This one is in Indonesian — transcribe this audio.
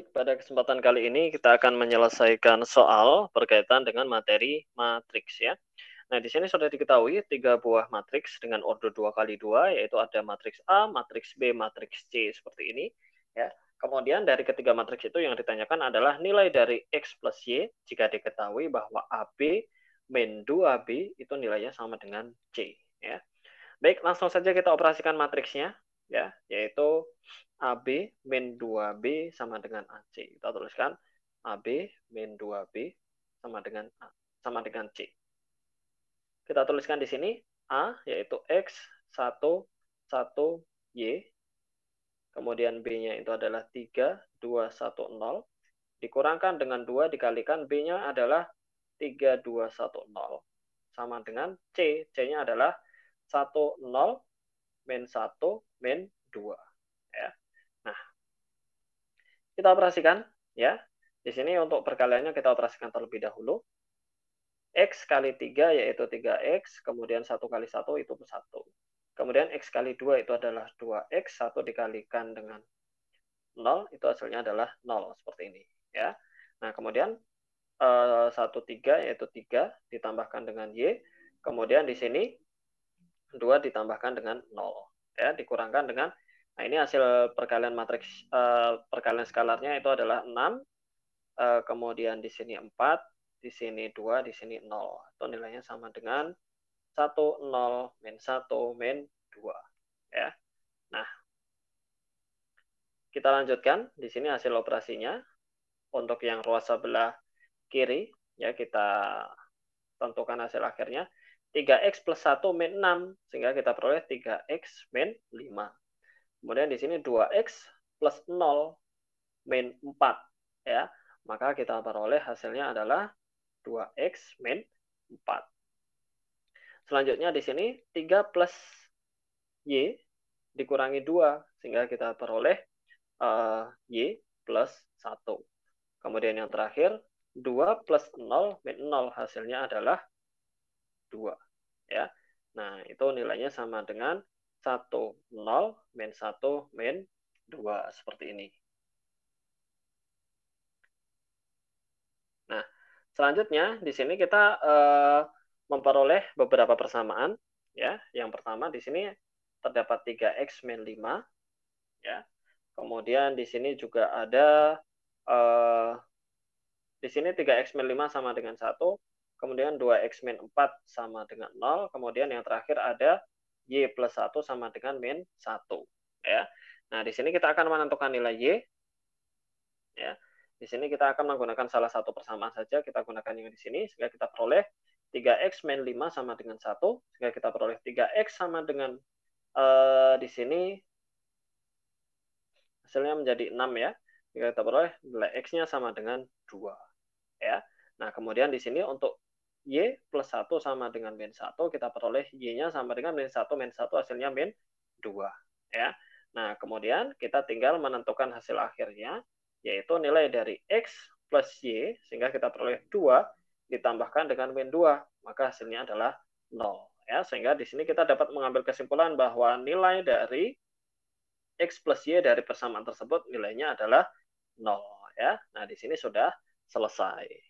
baik, pada kesempatan kali ini kita akan menyelesaikan soal berkaitan dengan materi matriks ya. Nah, di sini sudah diketahui tiga buah matriks dengan ordo 2 kali 2 yaitu ada matriks A, matriks B, matriks C seperti ini ya. Kemudian dari ketiga matriks itu yang ditanyakan adalah nilai dari X plus Y jika diketahui bahwa AB min 2B itu nilainya sama dengan C ya. Baik, langsung saja kita operasikan matriksnya ya, yaitu AB min 2B sama dengan AC. Kita tuliskan AB min 2B sama dengan A, sama dengan C. Kita tuliskan di sini A yaitu X 1 1 Y. Kemudian B-nya itu adalah 3 2 1 0 dikurangkan dengan 2 dikalikan B-nya adalah 3210 sama dengan C. C-nya adalah 10 min 1 min 2 ya kita operasikan ya. Di sini untuk perkaliannya kita operasikan terlebih dahulu. X kali 3 yaitu 3X, kemudian 1 kali 1 itu 1. Kemudian X kali 2 itu adalah 2X, 1 dikalikan dengan 0, itu hasilnya adalah 0, seperti ini. ya. Nah, kemudian 1, eh, 3 yaitu 3 ditambahkan dengan Y, kemudian di sini 2 ditambahkan dengan 0, ya, dikurangkan dengan Nah, ini hasil perkalian matriks uh, perkalian skalarnya itu adalah 6. Uh, eh, kemudian di sini 4, di sini 2, di sini 0. Itu nilainya sama dengan 1 0 min 1 min 2 ya. Nah, kita lanjutkan di sini hasil operasinya untuk yang ruas sebelah kiri ya kita tentukan hasil akhirnya 3x plus 1 min 6 sehingga kita peroleh 3x min 5 Kemudian di sini 2x plus 0 min 4. ya Maka kita peroleh hasilnya adalah 2x min 4. Selanjutnya di sini 3 plus Y dikurangi 2. Sehingga kita peroleh uh, Y plus 1. Kemudian yang terakhir 2 plus 0 min 0. Hasilnya adalah 2. Ya. Nah, itu nilainya sama dengan 1, 0, main 1, main 2. Seperti ini. Nah, selanjutnya di sini kita uh, memperoleh beberapa persamaan. ya. Yang pertama di sini terdapat 3x main 5. Ya. Kemudian di sini juga ada uh, di sini 3x main 5 sama dengan 1 kemudian 2x min 4 sama dengan 0, kemudian yang terakhir ada Y plus 1 sama dengan min 1. Ya. Nah, di sini kita akan menentukan nilai Y. Ya. Di sini kita akan menggunakan salah satu persamaan saja. Kita gunakan yang di sini. Sehingga kita peroleh 3X min 5 sama dengan 1. Sehingga kita peroleh 3X sama dengan uh, di sini hasilnya menjadi 6 ya. Sehingga kita peroleh nilai X-nya sama dengan 2. Ya. Nah, kemudian di sini untuk Y plus 1 sama dengan min 1, kita peroleh Y-nya sama dengan min 1, min 1 hasilnya min 2. Ya. Nah, kemudian kita tinggal menentukan hasil akhirnya, yaitu nilai dari X plus Y, sehingga kita peroleh 2 ditambahkan dengan min 2, maka hasilnya adalah 0. Ya, sehingga di sini kita dapat mengambil kesimpulan bahwa nilai dari X plus Y dari persamaan tersebut nilainya adalah 0. Ya. Nah, di sini sudah selesai.